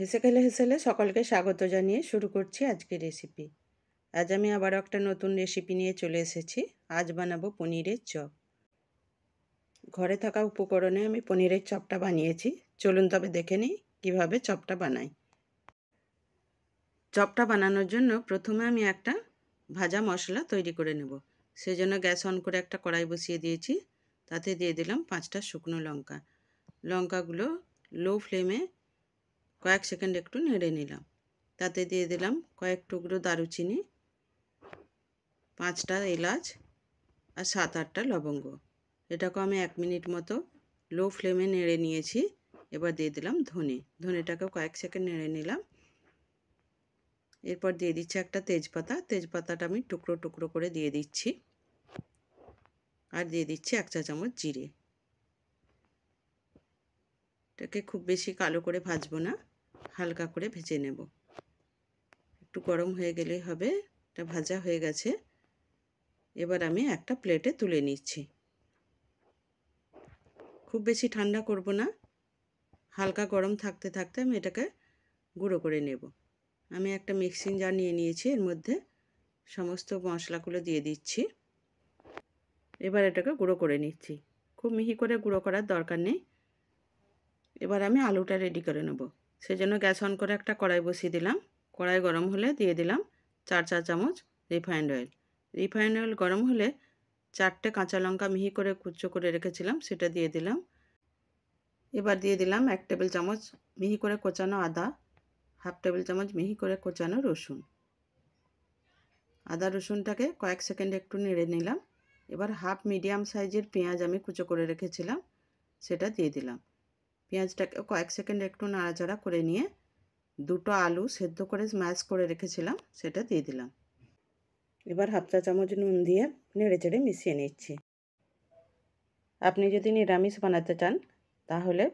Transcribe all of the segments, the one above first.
হেসেখেলে হেসেলে সকলকে স্বাগত জানিয়ে শুরু করছি আজকের রেসিপি আজ আমি আবার একটা নতুন রেসিপি নিয়ে চলে এসেছি আজ বানাবো পনিরের চপ ঘরে থাকা উপকরণে আমি পনিরের চপটা বানিয়েছি চলুন তবে দেখে নিই কীভাবে চপটা বানাই চপটা বানানোর জন্য প্রথমে আমি একটা ভাজা মশলা তৈরি করে নেব সেজন্য গ্যাস অন করে একটা কড়াই বসিয়ে দিয়েছি তাতে দিয়ে দিলাম পাঁচটা শুকনো লঙ্কা লঙ্কাগুলো লো ফ্লেমে কয়েক সেকেন্ড একটু নেড়ে নিলাম তাতে দিয়ে দিলাম কয়েক টুকরো দারুচিনি পাঁচটা এলাচ আর সাত আটটা লবঙ্গ এটাকে আমি এক মিনিট মতো লো ফ্লেমে নেড়ে নিয়েছি এবার দিয়ে দিলাম ধনে ধনেটাকে কয়েক সেকেন্ড নেড়ে নিলাম এরপর দিয়ে দিচ্ছি একটা তেজপাতা তেজপাতাটা আমি টুকরো টুকরো করে দিয়ে দিচ্ছি আর দিয়ে দিচ্ছি এক চা চামচ জিরে এটাকে খুব বেশি কালো করে ভাজবো না হালকা করে ভেজে নেব একটু গরম হয়ে গেলেই হবে এটা ভাজা হয়ে গেছে এবার আমি একটা প্লেটে তুলে নিচ্ছি খুব বেশি ঠান্ডা করব না হালকা গরম থাকতে থাকতে আমি এটাকে গুঁড়ো করে নেব আমি একটা মিক্সিং জার নিয়ে নিয়েছি এর মধ্যে সমস্ত মশলাগুলো দিয়ে দিচ্ছি এবার এটাকে গুঁড়ো করে নিচ্ছি খুব মিহি করে গুঁড়ো করার দরকার নেই এবার আমি আলুটা রেডি করে নেবো সেজন্য গ্যাস অন করে একটা কড়াই বসিয়ে দিলাম কড়াই গরম হলে দিয়ে দিলাম চার চা চামচ রিফাইন্ড অয়েল রিফাইন্ড অয়েল গরম হলে চারটে কাঁচা লঙ্কা মিহি করে কুচো করে রেখেছিলাম সেটা দিয়ে দিলাম এবার দিয়ে দিলাম এক টেবিল চামচ মিহি করে কোচানো আদা হাফ টেবিল চামচ মিহি করে কোচানো রসুন আদা রসুনটাকে কয়েক সেকেন্ড একটু নেড়ে নিলাম এবার হাফ মিডিয়াম সাইজের পেঁয়াজ আমি কুচো করে রেখেছিলাম সেটা দিয়ে দিলাম পেঁয়াজটাকে কয়েক সেকেন্ড একটু নাড়াচাড়া করে নিয়ে দুটো আলু সেদ্ধ করে ম্যাশ করে রেখেছিলাম সেটা দিয়ে দিলাম এবার হাফ চা চামচ নুন দিয়ে নেড়ে চেড়ে মিশিয়ে নিচ্ছি আপনি যদি নিরামিষ বানাতে চান তাহলে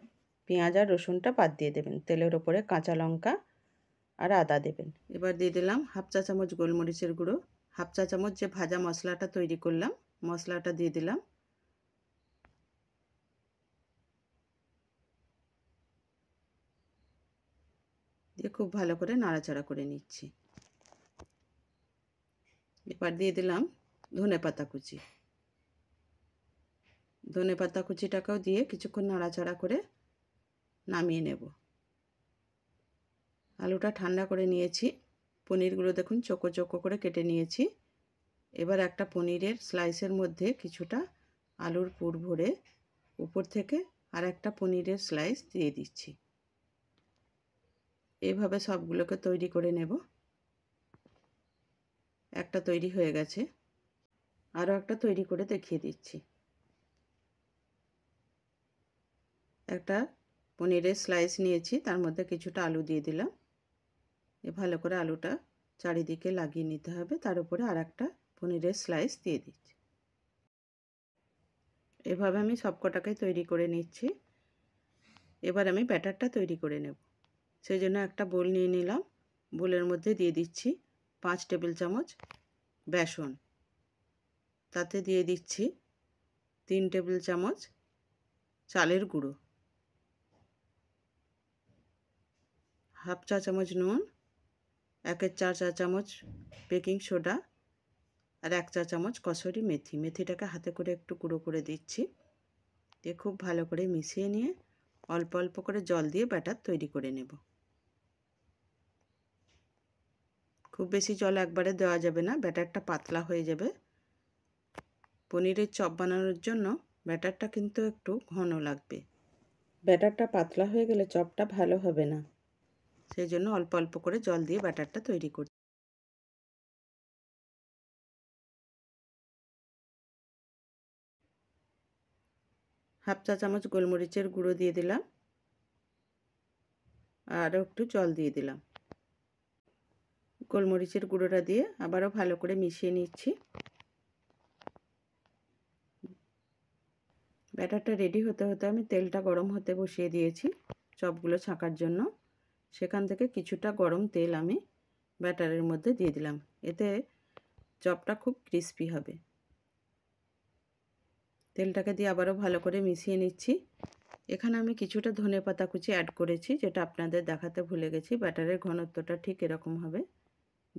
পেঁয়াজ আর রসুনটা বাদ দিয়ে দেবেন তেলের ওপরে কাঁচা লঙ্কা আর আদা দেবেন এবার দিয়ে দিলাম হাফ চা চামচ গোলমরিচের গুঁড়ো হাফ চা চামচ যে ভাজা মশলাটা তৈরি করলাম মশলাটা দিয়ে দিলাম খুব ভালো করে নাড়াচাড়া করে নিচ্ছি এবার দিয়ে দিলাম ধনে পাতা কুচি ধনে পাতা কুচিটাকেও দিয়ে কিছুক্ষণ নাড়াচাড়া করে নামিয়ে নেব আলুটা ঠান্ডা করে নিয়েছি পনিরগুলো দেখুন চোকো চোকো করে কেটে নিয়েছি এবার একটা পনিরের স্লাইসের মধ্যে কিছুটা আলুর পুর ভরে উপর থেকে আর একটা পনিরের স্লাইস দিয়ে দিচ্ছি এভাবে সবগুলোকে তৈরি করে নেব একটা তৈরি হয়ে গেছে আরও একটা তৈরি করে দেখিয়ে দিচ্ছি একটা পনিরের স্লাইস নিয়েছি তার মধ্যে কিছুটা আলু দিয়ে দিলাম এ ভালো করে আলুটা চারিদিকে লাগিয়ে নিতে হবে তার উপরে আর একটা পনিরের স্লাইস দিয়ে দিচ্ছি এভাবে আমি কটাকে তৈরি করে নিচ্ছি এবার আমি ব্যাটারটা তৈরি করে নেব সেই জন্য একটা বোল নিয়ে নিলাম বোলের মধ্যে দিয়ে দিচ্ছি পাঁচ টেবিল চামচ বেসন তাতে দিয়ে দিচ্ছি তিন টেবিল চামচ চালের গুঁড়ো হাফ চা চামচ নুন একের চার চা চামচ বেকিং সোডা আর এক চা চামচ কসরি মেথি মেথিটাকে হাতে করে একটু গুঁড়ো করে দিচ্ছি দিয়ে খুব ভালো করে মিশিয়ে নিয়ে অল্প অল্প করে জল দিয়ে ব্যাটার তৈরি করে নেব খুব বেশি জল একবারে দেওয়া যাবে না ব্যাটারটা পাতলা হয়ে যাবে পনিরের চপ বানানোর জন্য ব্যাটারটা কিন্তু একটু ঘন লাগবে ব্যাটারটা পাতলা হয়ে গেলে চপটা ভালো হবে না সেই জন্য অল্প অল্প করে জল দিয়ে ব্যাটারটা তৈরি করি হাফ চা চামচ গোলমরিচের গুঁড়ো দিয়ে দিলাম আর একটু জল দিয়ে দিলাম গোলমরিচের গুঁড়োটা দিয়ে আবারও ভালো করে মিশিয়ে নিচ্ছি ব্যাটারটা রেডি হতে হতে আমি তেলটা গরম হতে বসিয়ে দিয়েছি চপগুলো ছাঁকার জন্য সেখান থেকে কিছুটা গরম তেল আমি ব্যাটারের মধ্যে দিয়ে দিলাম এতে চপটা খুব ক্রিস্পি হবে তেলটাকে দিয়ে আবারও ভালো করে মিশিয়ে নিচ্ছি এখানে আমি কিছুটা ধনে পাতা কুচি অ্যাড করেছি যেটা আপনাদের দেখাতে ভুলে গেছি ব্যাটারের ঘনত্বটা ঠিক এরকম হবে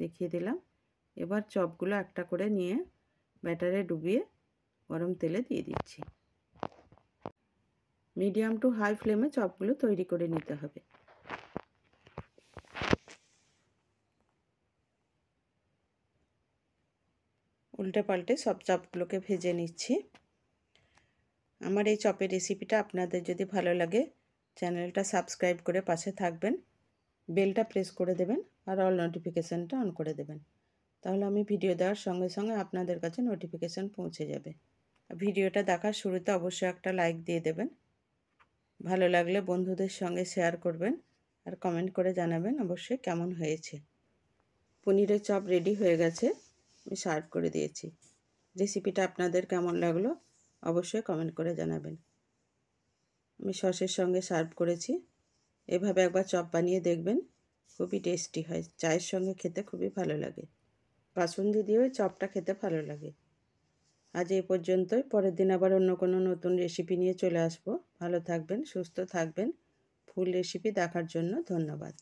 দেখিয়ে দিলাম এবার চপগুলো একটা করে নিয়ে ব্যাটারে ডুবিয়ে গরম তেলে দিয়ে দিচ্ছি মিডিয়াম টু হাই ফ্লেমে চপগুলো তৈরি করে নিতে হবে উল্টে পাল্টে সব চপগুলোকে ভেজে নিচ্ছি আমার এই চপের রেসিপিটা আপনাদের যদি ভালো লাগে চ্যানেলটা সাবস্ক্রাইব করে পাশে থাকবেন বেলটা প্রেস করে দেবেন আর অল নোটিফিকেশানটা অন করে দেবেন তাহলে আমি ভিডিও দেওয়ার সঙ্গে সঙ্গে আপনাদের কাছে নোটিফিকেশান পৌঁছে যাবে ভিডিওটা দেখার শুরুতে অবশ্যই একটা লাইক দিয়ে দেবেন ভালো লাগলে বন্ধুদের সঙ্গে শেয়ার করবেন আর কমেন্ট করে জানাবেন অবশ্যই কেমন হয়েছে পনিরের চপ রেডি হয়ে গেছে আমি সার্ভ করে দিয়েছি রেসিপিটা আপনাদের কেমন লাগলো অবশ্যই কমেন্ট করে জানাবেন আমি সসের সঙ্গে সার্ভ করেছি এভাবে একবার চপ বানিয়ে দেখবেন খুবই টেস্টি হয় চায়ের সঙ্গে খেতে খুবই ভালো লাগে বাসুন্দি দিয়েও চপটা খেতে ভালো লাগে আজ এই পর্যন্তই পরের দিন আবার অন্য কোনো নতুন রেসিপি নিয়ে চলে আসব ভালো থাকবেন সুস্থ থাকবেন ফুল রেসিপি দেখার জন্য ধন্যবাদ